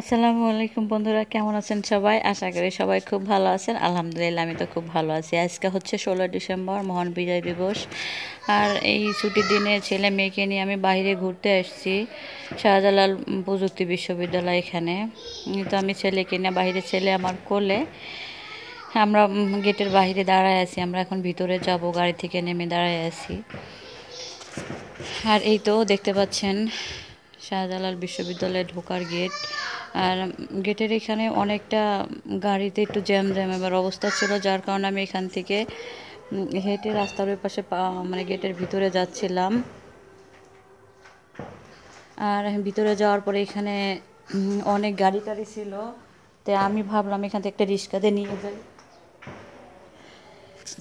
আসসালামু আলাইকুম বন্ধুরা কেমন আছেন সবাই আশা করি সবাই খুব ভালো আছেন আলহামদুলিল্লাহ আমি তো খুব ভালো আছি আজকে হচ্ছে ষোলো ডিসেম্বর মহান বিজয় দিবস আর এই ছুটির দিনে ছেলে মেয়েকে নিয়ে আমি বাইরে ঘুরতে আসছি শাহজালাল প্রযুক্তি বিশ্ববিদ্যালয় এখানে তো আমি ছেলেকে নিয়ে বাইরে ছেলে আমার কোলে আমরা গেটের বাইরে দাঁড়ায় আছি আমরা এখন ভিতরে যাব গাড়ি থেকে নেমে দাঁড়ায় আছি আর এই তো দেখতে পাচ্ছেন শাহজালাল বিশ্ববিদ্যালয়ে ঢোকার গেট আর গেটের এখানে অনেকটা গাড়িতে একটু জ্যাম জ্যাম এবার অবস্থা ছিল যার কারণে আমি এখান থেকে হেঁটে রাস্তার ওই পাশে মানে গেটের ভিতরে যাচ্ছিলাম আর ভিতরে যাওয়ার পরে এখানে অনেক গাড়ি টাড়ি ছিল তো আমি ভাবলাম এখান থেকে একটা রিক্সাতে নিয়ে যাই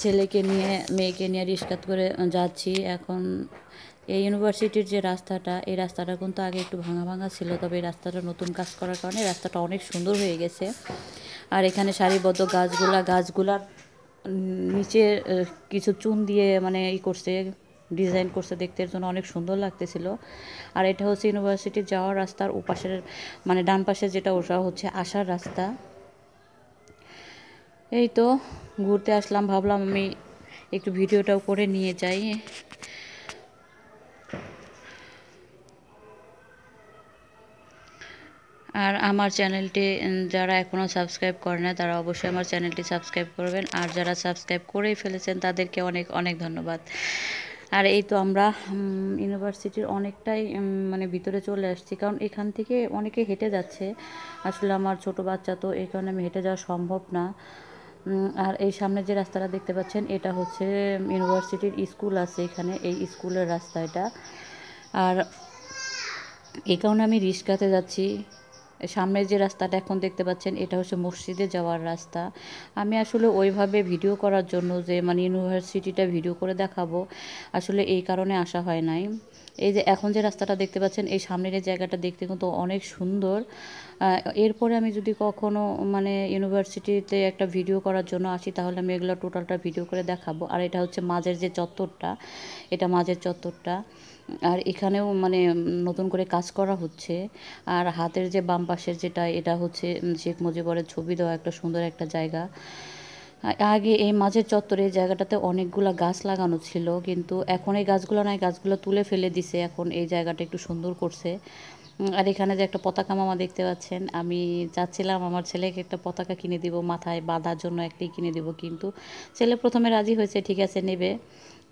ছেলেকে নিয়ে মেয়েকে নিয়ে রিক্সাত করে যাচ্ছি এখন এই ইউনিভার্সিটির যে রাস্তাটা এই রাস্তাটা কিন্তু আগে একটু ভাঙা ভাঙা ছিল তবে এই রাস্তাটা নতুন কাজ করার কারণে রাস্তাটা অনেক সুন্দর হয়ে গেছে আর এখানে সারিবদ্ধ গাছগুলা গাছগুলার নিচে কিছু চুন দিয়ে মানে ই করছে ডিজাইন করছে দেখতে জন্য অনেক সুন্দর লাগতেছিল আর এটা হচ্ছে ইউনিভার্সিটি যাওয়ার রাস্তার ওপাশের মানে ডান পাশে যেটা ওষা হচ্ছে আসার রাস্তা এই তো ঘুরতে আসলাম ভাবলাম আমি একটু ভিডিওটাও করে নিয়ে যাই আর আমার চ্যানেলটি যারা এখনও সাবস্ক্রাইব করে না তারা অবশ্যই আমার চ্যানেলটি সাবস্ক্রাইব করবেন আর যারা সাবস্ক্রাইব করেই ফেলেছেন তাদেরকে অনেক অনেক ধন্যবাদ আর এই তো আমরা ইউনিভার্সিটির অনেকটাই মানে ভিতরে চলে আসছি কারণ এখান থেকে অনেকে হেঁটে যাচ্ছে আসলে আমার ছোট বাচ্চা তো এই কারণে আমি হেঁটে যাওয়া সম্ভব না আর এই সামনে যে রাস্তাটা দেখতে পাচ্ছেন এটা হচ্ছে ইউনিভার্সিটির স্কুল আছে এখানে এই স্কুলের রাস্তা এটা আর এই কারণে আমি রিস্কাতে যাচ্ছি সামনের যে রাস্তাটা এখন দেখতে পাচ্ছেন এটা হচ্ছে মসজিদে যাওয়ার রাস্তা আমি আসলে ওইভাবে ভিডিও করার জন্য যে মানে ইউনিভার্সিটিটা ভিডিও করে দেখাবো আসলে এই কারণে আসা হয় নাই এই যে এখন যে রাস্তাটা দেখতে পাচ্ছেন এই সামনের জায়গাটা দেখতে কিন্তু অনেক সুন্দর এরপরে আমি যদি কখনো মানে ইউনিভার্সিটিতে একটা ভিডিও করার জন্য আসি তাহলে আমি এগুলো টোটালটা ভিডিও করে দেখাবো আর এটা হচ্ছে মাঝের যে চত্বরটা এটা মাঝের চত্বরটা আর এখানেও মানে নতুন করে কাজ করা হচ্ছে আর হাতের যে বাম পাশের যেটা এটা হচ্ছে শেখ মুজিবরের ছবি দেওয়া একটা সুন্দর একটা জায়গা আগে এই মাঝের চত্বরে জায়গাটাতে অনেকগুলো গাছ লাগানো ছিল কিন্তু এখন এই গাছগুলো নয় গাছগুলো তুলে ফেলে দিছে এখন এই জায়গাটা একটু সুন্দর করছে আর এখানে যে একটা পতাকা মামা দেখতে পাচ্ছেন আমি চাচ্ছিলাম আমার ছেলেকে একটা পতাকা কিনে দিব মাথায় বাঁধার জন্য একটাই কিনে দিব কিন্তু ছেলে প্রথমে রাজি হয়েছে ঠিক আছে নেবে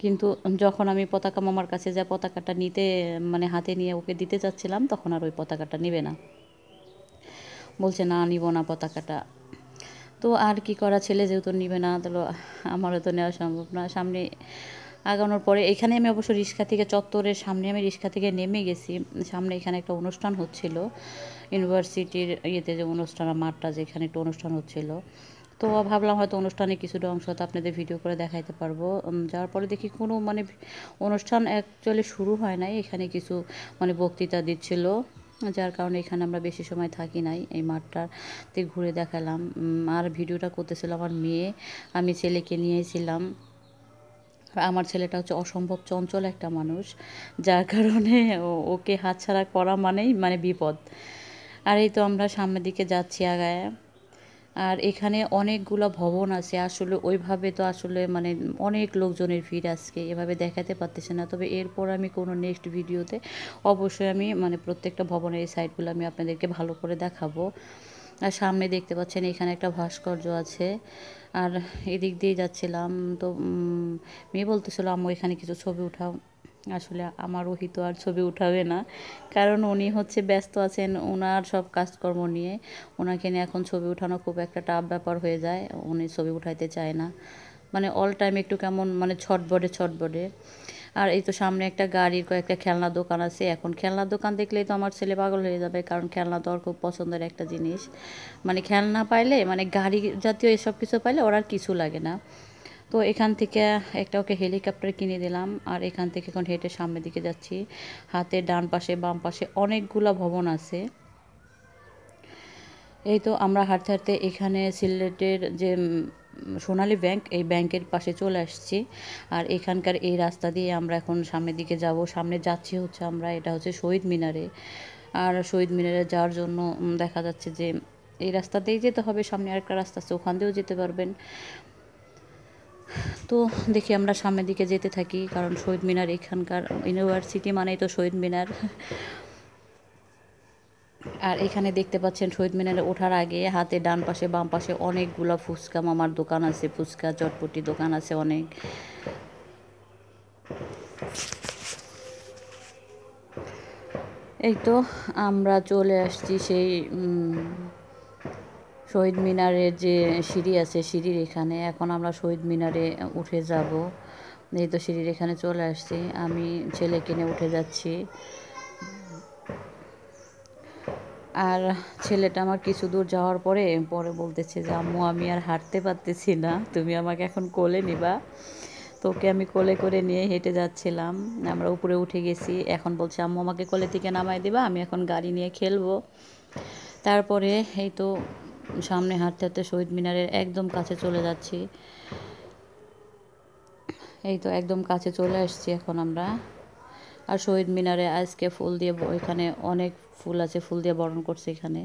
কিন্তু যখন আমি পতাকা মামার কাছে যা পতাকাটা নিতে মানে হাতে নিয়ে ওকে দিতে চাচ্ছিলাম তখন আর ওই পতাকাটা নেবে না বলছে না নিব না পতাকাটা তো আর কি করা ছেলে যেহেতু নিবে না তাহলে আমারও তো নেওয়া সম্ভব না সামনে আগানোর পরে এখানে আমি অবশ্য রিক্সা থেকে চত্বরের সামনে আমি রিক্সা থেকে নেমে গেছি সামনে এখানে একটা অনুষ্ঠান হচ্ছিল ইউনিভার্সিটির ইয়েতে যে অনুষ্ঠান মাঠটা যেখানে একটা অনুষ্ঠান হচ্ছিল তো ভাবলাম হয়তো অনুষ্ঠানে কিছুটা অংশ তো আপনাদের ভিডিও করে দেখাইতে পারবো যাওয়ার পরে দেখি কোনো মানে অনুষ্ঠান অ্যাকচুয়ালি শুরু হয় নাই এখানে কিছু মানে বক্তৃতা দিচ্ছিল যার কারণে এখানে আমরা বেশি সময় থাকি নাই এই মাঠটাতে ঘুরে দেখালাম আর ভিডিওটা করতেছিল আমার মেয়ে আমি ছেলেকে নিয়েছিলাম আমার ছেলেটা হচ্ছে অসম্ভব চঞ্চল একটা মানুষ যার কারণে ওকে হাতছাড়া করা মানেই মানে বিপদ আর এই তো আমরা সামনের দিকে যাচ্ছি আগায় আর এখানে অনেকগুলো ভবন আছে আসলে ওইভাবে তো আসলে মানে অনেক লোকজনের ভিড় আজকে এভাবে দেখাতে পারতেছে না তবে এরপর আমি কোনো নেক্সট ভিডিওতে অবশ্যই আমি মানে প্রত্যেকটা ভবনের এই সাইডগুলো আমি আপনাদেরকে ভালো করে দেখাবো আর সামনে দেখতে পাচ্ছেন এখানে একটা ভাস্কর্য আছে আর এদিক দিয়ে যাচ্ছিলাম তো মেয়ে বলতেছিল আমি এখানে কিছু ছবি উঠাও আসলে আমার ওহি তো আর ছবি উঠাবে না কারণ উনি হচ্ছে ব্যস্ত আছেন ওনার সব কাজকর্ম নিয়ে ওনাকে নিয়ে এখন ছবি উঠানো খুব একটা টাফ ব্যাপার হয়ে যায় উনি ছবি উঠাইতে চায় না মানে অল টাইম একটু কেমন মানে ছটবটে ছটবটে আর এই তো সামনে একটা গাড়ির কয়েকটা খেলনা দোকান আছে এখন খেলনা দোকান দেখলেই তো আমার ছেলে পাগল হয়ে যাবে কারণ খেলনা তো আর খুব পছন্দের একটা জিনিস মানে খেলনা পাইলে মানে গাড়ি জাতীয় এসব কিছু পাইলে ওর আর কিছু লাগে না তো এখান থেকে একটা ওকে হেলিকপ্টার কিনে দিলাম আর এখান থেকে এখন হেঁটে সামনের দিকে যাচ্ছি হাতে ডান পাশে বাম পাশে অনেকগুলো ভবন আছে এই তো আমরা হাঁটতে হাঁটতে এখানে সিলেটের যে সোনালী ব্যাংক এই ব্যাংকের পাশে চলে আসছি আর এখানকার এই রাস্তা দিয়ে আমরা এখন সামনের দিকে যাব সামনে যাচ্ছি হচ্ছে আমরা এটা হচ্ছে শহীদ মিনারে আর শহীদ মিনারে যাওয়ার জন্য দেখা যাচ্ছে যে এই রাস্তাতেই যেতে হবে সামনে আরেকটা রাস্তা আছে ওখান দিয়েও যেতে পারবেন তো দেখি আমরা সামনের দিকে যেতে থাকি কারণ শহীদ মিনার এখানকার ইউনিভার্সিটি মানেই তো শহীদ মিনার আর এখানে দেখতে পাচ্ছেন শহীদ মিনারে ওঠার আগে হাতে ডান পাশে বাম পাশে অনেকগুলো ফুচকা মামার দোকান আছে ফুচকা চটপটি দোকান আছে অনেক এই তো আমরা চলে আসছি সেই শহীদ মিনারের যে সিঁড়ি আছে সিঁড়ির এখানে এখন আমরা শহীদ মিনারে উঠে যাব এই তো সিঁড়ির এখানে চলে আসছি আমি ছেলে কিনে উঠে যাচ্ছি আর ছেলেটা আমার কিছু দূর যাওয়ার পরে পরে বলতেছে যে আম্মু আমি আর হাঁটতে পারতেছি না তুমি আমাকে এখন কোলে নিবা তোকে আমি কোলে করে নিয়ে হেঁটে যাচ্ছিলাম আমরা উপরে উঠে গেছি এখন বলছে আম্মু আমাকে কোলে থেকে নামায় দিবা আমি এখন গাড়ি নিয়ে খেলবো তারপরে এই তো সামনে হাঁটতে হাঁটতে শহীদ মিনারের একদম কাছে চলে যাচ্ছি এই তো একদম কাছে চলে আসছি এখন আমরা আর শহীদ মিনারে আজকে ফুল দিয়ে এখানে অনেক ফুল আছে ফুল দিয়ে বরণ করছে এখানে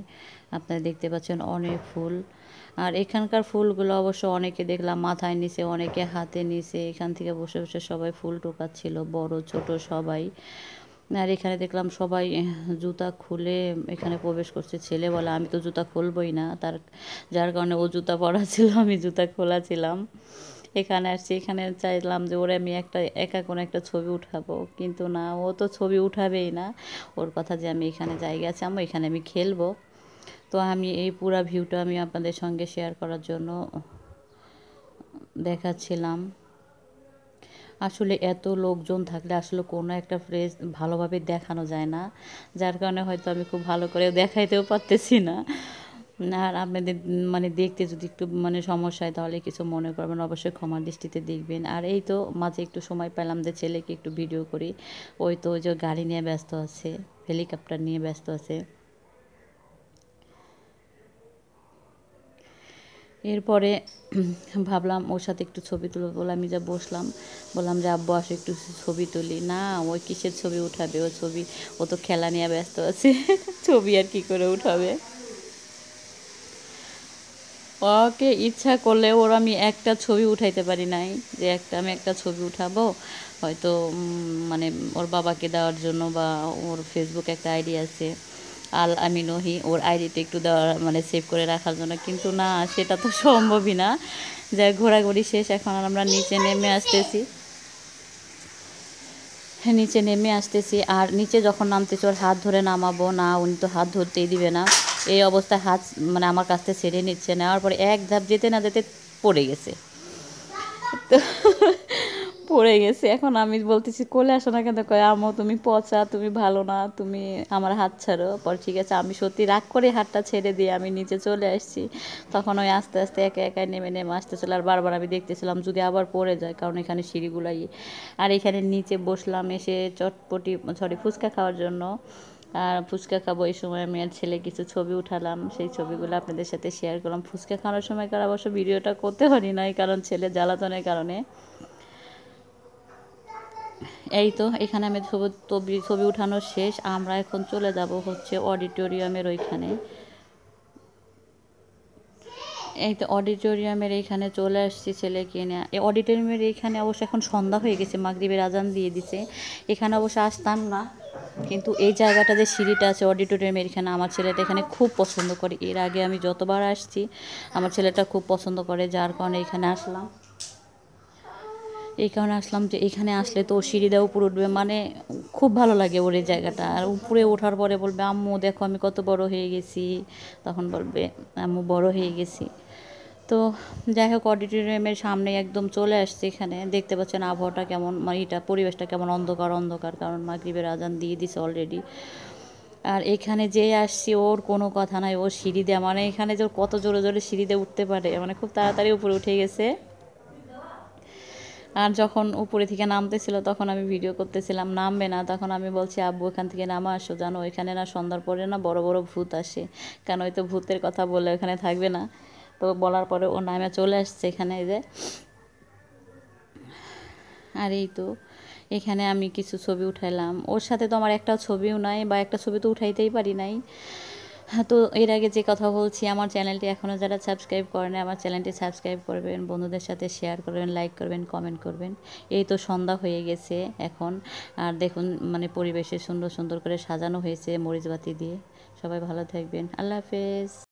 আপনারা দেখতে পাচ্ছেন অনেক ফুল আর এখানকার ফুলগুলো অবশ্য অনেকে দেখলাম মাথায় নিচে অনেকে হাতে নিচে এখান থেকে বসে বসে সবাই ফুল টোকাচ্ছিল বড় ছোট সবাই আর এখানে দেখলাম সবাই জুতা খুলে এখানে প্রবেশ করছে ছেলে বলে আমি তো জুতা খুলবই না তার যার কারণে ও জুতা পরা ছিল আমি জুতা খোলা ছিলাম এখানে আসছি এখানে চাইলাম যে ওরে আমি একটা একা কোনো একটা ছবি উঠাবো কিন্তু না ও তো ছবি উঠাবেই না ওর কথা যে আমি এখানে জায়গা আছে আমি এখানে আমি খেলবো তো আমি এই পুরা ভিউটা আমি আপনাদের সঙ্গে শেয়ার করার জন্য দেখাচ্ছিলাম আসলে এত লোকজন থাকলে আসলে কোনো একটা ফ্রেজ ভালোভাবে দেখানো যায় না যার কারণে হয়তো আমি খুব ভালো করে দেখাইতেও পারতেছি না আর আপনাদের মানে দেখতে যদি একটু মানে সমস্যা হয় তাহলে কিছু মনে করবেন অবশ্যই ক্ষমার দৃষ্টিতে দেখবেন আর এই তো মাঝে একটু সময় পেলাম যে ছেলেকে একটু ভিডিও করি ওই তো ওই যে গাড়ি নিয়ে ব্যস্ত আছে হেলিকপ্টার নিয়ে ব্যস্ত আছে এরপরে ভাবলাম ওর সাথে একটু ছবি তুলবো বলে আমি যা বসলাম বললাম যে আব্বু আসো একটু ছবি তুলি না ওই কিসের ছবি উঠাবে ও ছবি ও তো খেলা নিয়ে ব্যস্ত আছে ছবি আর কি করে উঠাবে ওকে ইচ্ছা করলে ওর আমি একটা ছবি উঠাইতে পারি নাই যে একটা আমি একটা ছবি উঠাবো হয়তো মানে ওর বাবাকে দেওয়ার জন্য বা ওর ফেসবুক একটা আইডি আছে আল আমিনহি ওর আইডিটা একটু দেওয়া মানে সেভ করে রাখার জন্য কিন্তু না সেটা তো সম্ভবই না যাই ঘোরাঘুরি শেষ এখন আমরা নিচে নেমে আসতেছি নিচে নেমে আসতেছি আর নিচে যখন নামতেছি ওর হাত ধরে নামাবো না উনি তো হাত ধরতেই দিবে না এই অবস্থায় হাত মানে আমার কাছ থেকে ছেড়ে নিচ্ছে নেওয়ার পরে এক ধাপ যেতে না যেতে পড়ে গেছে তো পড়ে গেছে এখন আমি বলতেছি কোলে আসো না কেন কয় আমো তুমি পচা তুমি ভালো না তুমি আমার হাত ছাড়ো পর ঠিক আছে আমি সত্যি রাগ করে হাতটা ছেড়ে দিয়ে আমি নিচে চলে আসছি তখন ওই আস্তে আস্তে একা একাই নেমে নেমে চলে আর বারবার আমি দেখতেছিলাম যদি আবার পড়ে যায় কারণ এখানে সিঁড়িগুলাই আর এখানে নিচে বসলাম এসে চটপটি সরি ফুচকা খাওয়ার জন্য আর ফুচকা খাবো এই সময় আমি আর ছেলে কিছু ছবি উঠালাম সেই ছবিগুলো আপনাদের সাথে শেয়ার করলাম ফুচকা খাওয়ার সময় কার অবশ্য ভিডিওটা করতে পারি নাই কারণ ছেলে জ্বালাতনের কারণে এই তো এখানে আমি ছবি ছবি ছবি উঠানো শেষ আমরা এখন চলে যাব হচ্ছে অডিটোরিয়ামের ওইখানে এই তো অডিটোরিয়ামের এইখানে চলে আসছি ছেলে কিনে এই অডিটোরিয়ামের এইখানে অবশ্য এখন সন্ধ্যা হয়ে গেছে মাগরীবের আজান দিয়ে দিছে এখানে অবশ্য আসতাম না কিন্তু এই জায়গাটা যে সিঁড়িটা আছে অডিটোরিয়ামের এখানে আমার ছেলেটা এখানে খুব পছন্দ করে এর আগে আমি যতবার আসছি আমার ছেলেটা খুব পছন্দ করে যার কারণে এখানে আসলাম এই কারণে আসলাম যে এখানে আসলে তো সিঁড়ি দিয়ে উপরে উঠবে মানে খুব ভালো লাগে ওর এই জায়গাটা আর উপরে ওঠার পরে বলবে আম্মু দেখো আমি কত বড় হয়ে গেছি তখন বলবে আম্মু বড় হয়ে গেছি তো যাই হোক অডিটোরিয়ামের সামনে একদম চলে আসছে এখানে দেখতে পাচ্ছেন আবহাওয়াটা কেমন মানে এটা পরিবেশটা কেমন অন্ধকার অন্ধকার কারণ মাগরীবের আজান দিয়ে দিছে অলরেডি আর এখানে যে আসছি ওর কোনো কথা নাই ও সিঁড়ি দেয়া মানে এখানে যে কত জোরে জোরে সিঁড়ি দিয়ে উঠতে পারে মানে খুব তাড়াতাড়ি উপরে উঠে গেছে আর যখন উপরে থেকে নামতেছিল তখন আমি ভিডিও করতেছিলাম নামবে না তখন আমি বলছি আব্বু এখান থেকে নামা আসো জানো ওইখানে না সন্ধ্যার পরে না বড় বড় ভূত আসে কারণ ওই তো ভূতের কথা বলে ওখানে থাকবে না তো বলার পরে ও নামে চলে আসছে এখানে এই যে আর এই তো এখানে আমি কিছু ছবি উঠাইলাম ওর সাথে তো আমার একটা ছবিও নাই বা একটা ছবি তো উঠাইতেই পারি নাই হ্যাঁ, তো এর আগে যে কথা বলছি আমার চ্যানেলটি এখনও যারা সাবস্ক্রাইব করেন আমার চ্যানেলটি সাবস্ক্রাইব করবেন বন্ধুদের সাথে শেয়ার করবেন লাইক করবেন কমেন্ট করবেন এই তো সন্ধ্যা হয়ে গেছে এখন আর দেখুন মানে পরিবেশে সুন্দর সুন্দর করে সাজানো হয়েছে মরিচবাতি দিয়ে সবাই ভালো থাকবেন আল্লাহ হাফেজ